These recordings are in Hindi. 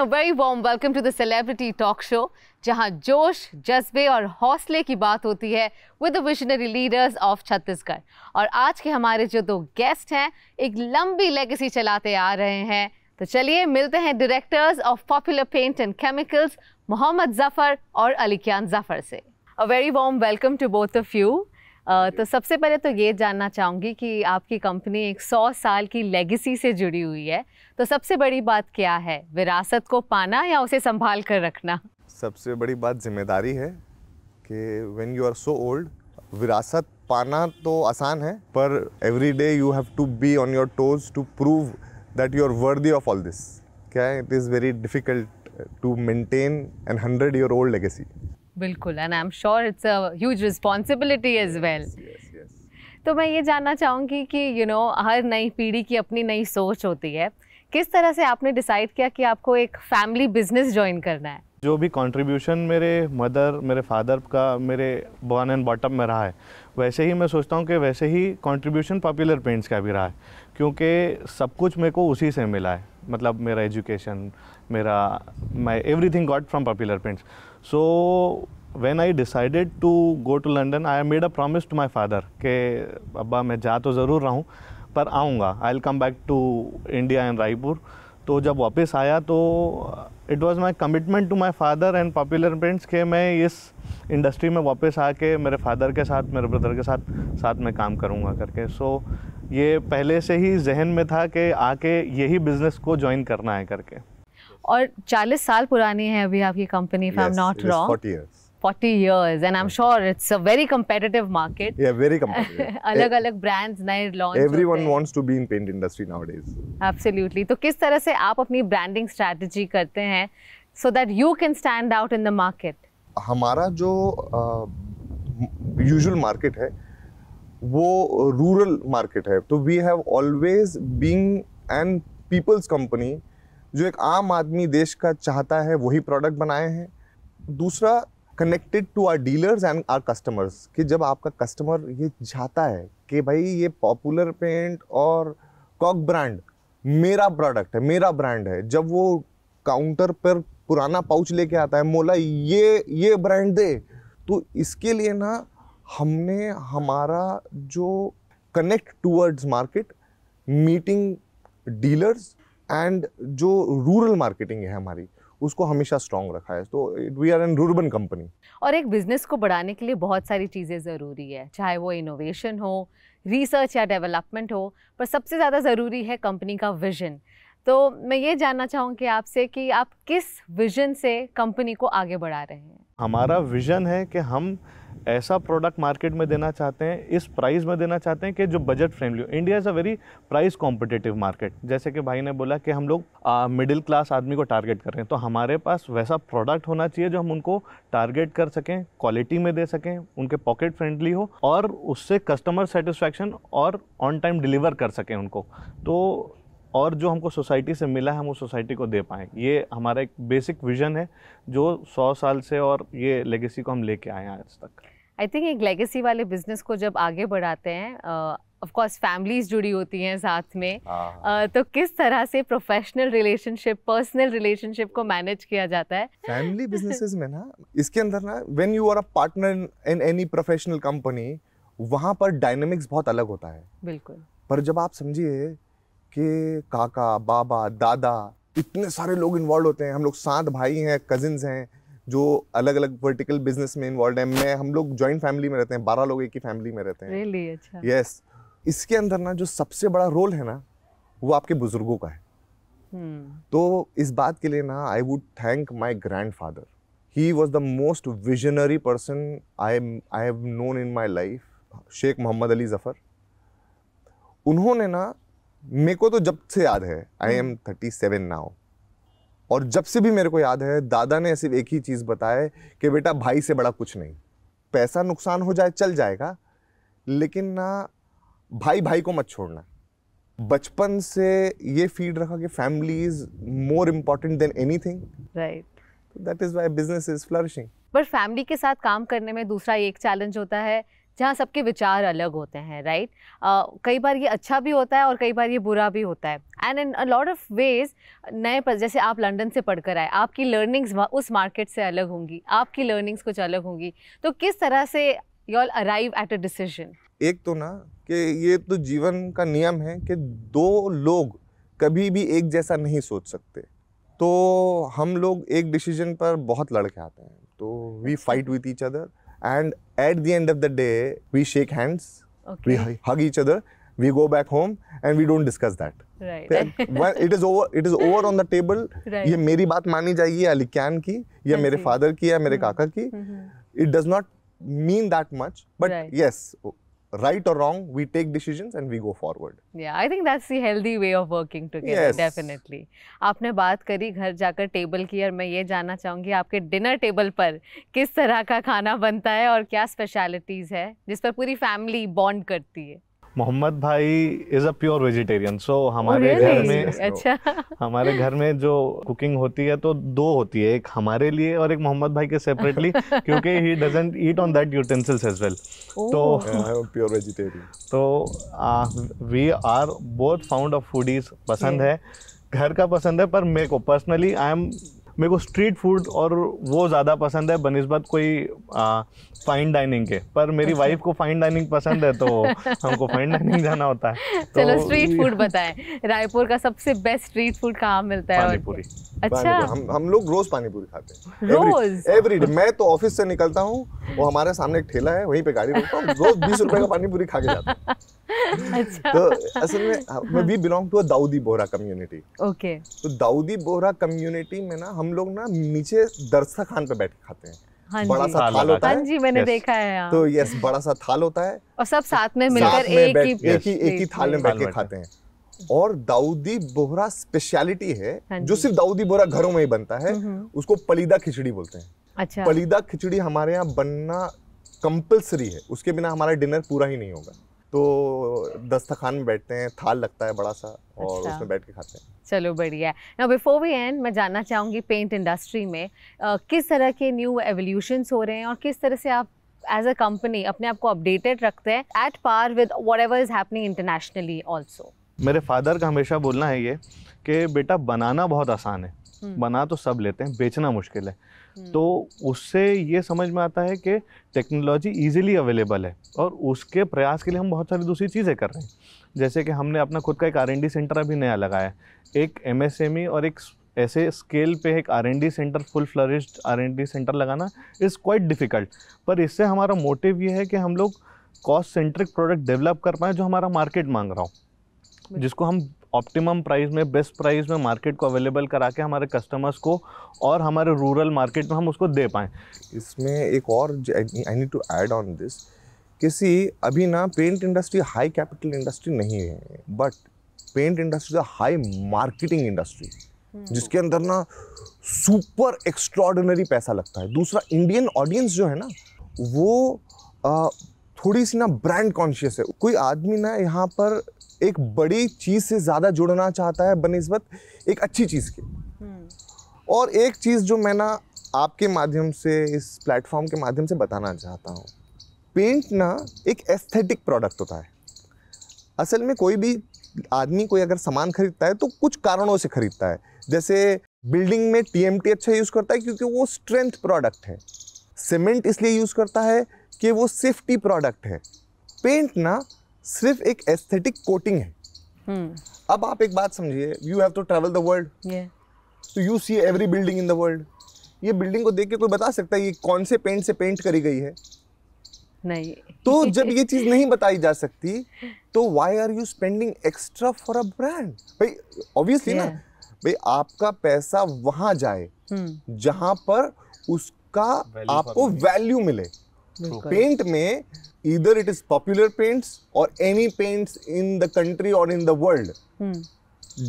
Everyone a very warm welcome to the celebrity talk show जहां जोश जज्बे और हौसले की बात होती है with the visionary leaders of Chhattisgarh और आज के हमारे जो दो गेस्ट हैं एक लंबी लेगेसी चलाते आ रहे हैं तो चलिए मिलते हैं directors of popular paint and chemicals Mohammad Zafar और अलीकान जफ़र से a very warm welcome to both of you तो सबसे पहले तो ये जानना चाहूँगी कि आपकी कंपनी एक सौ साल की लेगेसी से जुड़ी हुई है तो सबसे बड़ी बात क्या है विरासत को पाना या उसे संभाल कर रखना सबसे बड़ी बात जिम्मेदारी है कि when you are so old विरासत पाना तो आसान है पर every day you have to be on your toes to prove that you are worthy of all this क्या है it is very difficult to maintain an hundred your old legacy बिल्कुल and I am sure it's a huge responsibility as well तो मैं ये जानना चाहूँगी कि यू you नो know, हर नई पीढ़ी की अपनी नई सोच होती है किस तरह से आपने डिसाइड किया कि आपको एक फैमिली बिजनेस ज्वाइन करना है जो भी कंट्रीब्यूशन मेरे मदर मेरे फादर का मेरे बॉर्न एंड बॉटम में रहा है वैसे ही मैं सोचता हूँ कि वैसे ही कंट्रीब्यूशन पॉपुलर पेंट्स का भी रहा है क्योंकि सब कुछ मेरे को उसी से मिला है मतलब मेरा एजुकेशन मेरा my everything got from popular paints so when I decided to go to London I made a promise to my father के अब्बा मैं जा तो ज़रूर रहा हूँ पर आऊँगा I will come back to India and Raipur तो जब वापस आया तो it was my commitment to my father and popular friends के मैं इस इंडस्ट्री में वापस आके मेरे फादर के साथ मेरे ब्रदर के साथ साथ में काम करूँगा करके सो so, ये पहले से ही जहन में था कि आके यही बिज़नेस को ज्वाइन करना है करके और 40 साल पुरानी है अभी आपकी company I am not wrong 40 years 40 years and I am sure it's a very competitive market या वेरी कॉम्पिटिटिव अलग अलग ब्रांड्स नए launch everyone wants to be in paint industry nowadays absolutely तो किस तरह से आप अपनी ब्रांडिंग स्ट्रेटजी करते हैं so that you can stand out in the market हमारा जो यूजुअल uh, मार्केट है वो रूरल मार्केट है तो we have always being and peoples company जो एक आम आदमी देश का चाहता है वही प्रोडक्ट बनाए हैं दूसरा connected to our dealers and our customers कि जब आपका कस्टमर ये चाहता है कि भाई ये पॉपुलर पेंट और कॉक ब्रांड मेरा प्रोडक्ट है मेरा ब्रांड है जब वो काउंटर पर पुराना पाउच लेके आता है मोला ये ये ब्रांड दे तो इसके लिए ना हमने हमारा जो connect towards market meeting dealers and जो रूरल मार्केटिंग है हमारी उसको हमेशा स्ट्रॉन्ग रखा है तो we are an rurban company और एक बिजनेस को बढ़ाने के लिए बहुत सारी चीज़ें ज़रूरी है चाहे वो इनोवेशन हो रिसर्च या डेवलपमेंट हो पर सबसे ज़्यादा ज़रूरी है कंपनी का विजन तो मैं ये जानना चाहूँगी आपसे कि आप किस विजन से कंपनी को आगे बढ़ा रहे हैं हमारा विजन है कि हम ऐसा प्रोडक्ट मार्केट में देना चाहते हैं इस प्राइस में देना चाहते हैं कि जो बजट फ्रेंडली हो India is a very price competitive market जैसे कि भाई ने बोला कि हम लोग मिडिल क्लास आदमी को टारगेट कर रहे हैं तो हमारे पास वैसा प्रोडक्ट होना चाहिए जो हम उनको टारगेट कर सकें क्वालिटी में दे सकें उनके पॉकेट फ्रेंडली हो और उससे कस्टमर सेटिस्फैक्शन और ऑन टाइम डिलीवर कर सकें उनको तो और जो हमको सोसाइटी से मिला है हम उस सोसाइटी को दे पाएँ ये हमारा एक बेसिक विजन है जो सौ साल से और ये लेगेसी को हम लेके आए हैं आज तक आई थिंक एक लेगेसी वाले बिजनेस को जब आगे बढ़ाते हैं ऑफ कोर्स फैमिलीज जुड़ी होती हैं साथ में आ, हाँ, हाँ, हाँ। तो किस तरह से प्रोफेशनल रिलेशनशिप पर्सनल रिलेशनशिप को मैनेज किया जाता है फैमिली बिजनेसेस में ना इसके अंदर ना when you are a partner in any professional company वहां पर डायनेमिक्स बहुत अलग होता है बिल्कुल पर जब आप समझिए कि काका बाबा दादा इतने सारे लोग इन्वॉल्व होते हैं हम लोग सात भाई हैं कजिन्स हैं जो अलग अलग वर्टिकल बिजनेस में इन्वॉल्व हैं मैं हम लोग जॉइंट फैमिली में रहते हैं बारह लोग एक ही फैमिली में रहते हैं really? अच्छा यस yes. इसके अंदर ना जो सबसे बड़ा रोल है ना वो आपके बुजुर्गों का है hmm. तो इस बात के लिए ना I would thank my grandfather he was the most visionary person I I have known in my life Sheikh Mohammad Ali Zafar उन्होंने ना मेरे को तो जब से याद है I am thirty seven now और जब से भी मेरे को याद है दादा ने सिर्फ एक ही चीज़ बताया कि बेटा भाई से बड़ा कुछ नहीं पैसा नुकसान हो जाए चल जाएगा लेकिन ना भाई भाई को मत छोड़ना बचपन से ये फील रखा कि family is more important than anything right that is why business is flourishing but family के साथ काम करने में दूसरा एक चैलेंज होता है जहाँ सबके विचार अलग होते हैं राइट right? uh, कई बार ये अच्छा भी होता है और कई बार ये बुरा भी होता है and in lot of ways नए पर, जैसे आप लंदन से पढ़कर आए आपकी लर्निंग्स उस मार्केट से अलग होंगी आपकी लर्निंग्स कुछ अलग होंगी तो किस तरह से you all arrive at a decision एक तो ना कि ये तो जीवन का नियम है कि दो लोग कभी भी एक जैसा नहीं सोच सकते तो हम लोग एक डिसीजन पर बहुत लड़के आते हैं तो we fight with each other And at the end of the day, we shake hands, okay. we hug each other, we go back home, and we don't discuss that. Right. it is over. It is over on the table. Right. ये मेरी बात मानी जाएगी या की या मेरे फादर की या मेरे काका की. Mm-hmm. It does not mean that much, but right. yes, right or wrong, we take decisions and we go forward. Yeah, I think that's the healthy way of working together. Yes. Definitely. aapne baat kari ghar jaakar table ki aur main ye जानना chahungi aapke dinner table par kis tarah ka khana banta hai aur kya specialties hai jis par puri family bond karti hai Mohammad भाई is a pure vegetarian so हमारे oh, really? घर में अच्छा हमारे घर में जो कुकिंग होती है तो दो होती है एक हमारे लिए और एक मोहम्मद भाई के सेपरेटली क्योंकि he doesn't eat on that utensils as well तो प्योर वेजिटेरियन तो we are both fond of foodies पसंद है घर का पसंद है पर मेरे को पर्सनली आई एम मेरे को स्ट्रीट फूड और वो ज़्यादा पसंद है बनस्बत कोई फाइन डाइनिंग के पर मेरी अच्छा। वाइफ को फाइन डाइनिंग पसंद है तो हमको फाइन डाइनिंग जाना होता है तो चलो स्ट्रीट फूड बताएं रायपुर का सबसे बेस्ट स्ट्रीट फूड कहाँ मिलता है पानीपुरी अच्छा हम हम लोग रोज पानीपुरी खाते हैं रोज एवरी डे मैं तो ऑफिस से निकलता हूँ वो हमारे सामने एक ठेला है वहीं पे गाड़ी रोकता हूँ रोज बीस रुपए का पानीपुरी खा के जाता हूँ अच्छा। तो असल में belong to Dawoodi Bohra community okay तो दाऊदी बोहरा कम्युनिटी में ना हम लोग ना नीचे दरसा खान पे बैठ खाते हैं हाँ बड़ा सा थाल, होता है हाँ जी मैंने देखा है हाँ। तो यस बड़ा सा थाल होता है और सब तो साथ में मिलकर एक ही एक ही थाल में बैठ के खाते हैं और दाऊदी बोहरा स्पेशलिटी है हाँ जो सिर्फ दाऊदी बोहरा घरों में ही बनता है हम्म, हम्म। उसको पलीदा खिचड़ी बोलते हैं अच्छा पलीदा खिचड़ी हमारे यहाँ बनना कंपलसरी है उसके बिना हमारा डिनर पूरा ही नहीं होगा तो दस्तखान में बैठते हैं थाल लगता है बड़ा सा और अच्छा। उसमें बैठ के खाते हैं चलो बढ़िया नाउ बिफोर वी एंड मैं जानना चाहूँगी पेंट इंडस्ट्री में आ, किस तरह के न्यू एवोल्यूशंस हो रहे हैं और किस तरह से आप एज अ कंपनी अपने आप को अपडेटेड रखते हैं at par with whatever is happening internationally also मेरे फादर का हमेशा बोलना है ये कि बेटा बनाना बहुत आसान है हम्म। बना तो सब लेते हैं बेचना मुश्किल है हम्म। तो उससे ये समझ में आता है कि टेक्नोलॉजी इजीली अवेलेबल है और उसके प्रयास के लिए हम बहुत सारी दूसरी चीज़ें कर रहे हैं जैसे कि हमने अपना खुद का एक आर सेंटर अभी नया लगाया एक एम e और एक ऐसे स्केल पे एक R and D centre full flourished R and D centre लगाना इज़ क्वाइट डिफ़िकल्ट पर इससे हमारा मोटिव ये है कि हम लोग कॉस्ट सेंट्रिक प्रोडक्ट डेवलप कर पाएँ जो हमारा मार्केट मांग रहा हो जिसको हम ऑप्टिमम प्राइस में बेस्ट प्राइस में मार्केट को अवेलेबल करा के हमारे कस्टमर्स को और हमारे रूरल मार्केट में हम उसको दे पाएँ इसमें एक और I need to add on this किसी अभी ना paint industry high capital industry नहीं है but paint industry is high marketing industry जिसके अंदर ना सुपर एक्स्ट्रॉडनरी पैसा लगता है दूसरा इंडियन ऑडियंस जो है ना वो थोड़ी सी ना ब्रांड कॉन्शियस है कोई आदमी ना यहाँ पर एक बड़ी चीज़ से ज़्यादा जुड़ना चाहता है बनस्बत एक अच्छी चीज़ के हम्म। और एक चीज़ जो मैं ना आपके माध्यम से इस प्लेटफॉर्म के माध्यम से बताना चाहता हूँ पेंट ना एक एस्थेटिक प्रोडक्ट होता है असल में कोई भी आदमी कोई अगर सामान खरीदता है तो कुछ कारणों से खरीदता है जैसे बिल्डिंग में टी अच्छा यूज़ करता है क्योंकि वो स्ट्रेंथ प्रोडक्ट है सीमेंट इसलिए यूज़ करता है कि वो सेफ्टी प्रोडक्ट है पेंट ना सिर्फ एक एस्थेटिक कोटिंग है हम्म। अब आप एक बात समझिए you have to travel the world you see every building in the world ये बिल्डिंग को देख के कोई बता सकता है ये कौन से पेंट से पेंट करी गई है नहीं तो जब ये चीज नहीं बताई जा सकती तो why are you spending extra for a brand भाई ऑब्वियसली ना भाई आपका पैसा वहां जाए हम्म। जहां पर उसका आपको वैल्यू मिले पेंट में इधर इट इज पॉपुलर पेंट्स और any paints in the country और in the world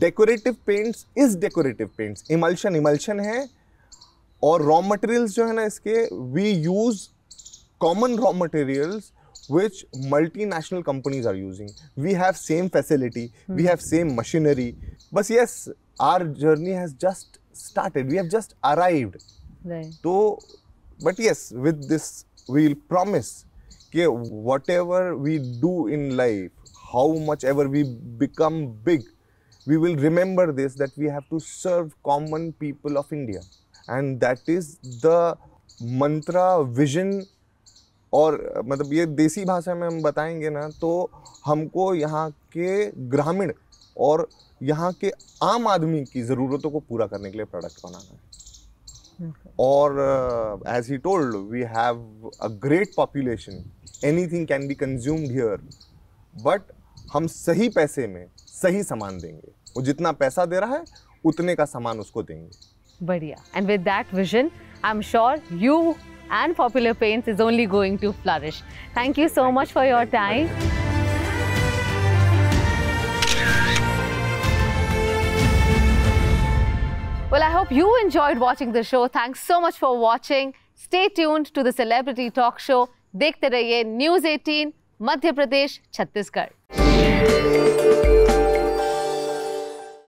decorative paints is decorative paint emulsion emulsion है और रॉ मटेरियल्स जो है ना इसके we use common raw materials which multinational companies are using we have same facility we have same machinery बस yes our journey has just started we have just arrived तो but yes with this we'll promise okay, whatever we do in life, how much ever we become big, we will remember this that we have to serve common people of India. And that is the mantra, vision और मतलब ये देसी भाषा में हम बताएंगे ना तो हमको यहाँ के ग्रामीण और यहाँ के आम आदमी की ज़रूरतों को पूरा करने के लिए प्रोडक्ट बनाना है और as he told we have a great population anything can be consumed here but हम सही पैसे में सही सामान देंगे वो जितना पैसा दे रहा है उतने का सामान उसको देंगे बढ़िया and with that vision I am sure you and popular paints is only going to flourish thank you so much for your time Well, I hope you enjoyed watching the show. Thanks so much for watching. Stay tuned to the Celebrity Talk Show. देखते रहिए news 18 Madhya Pradesh, Chhattisgarh.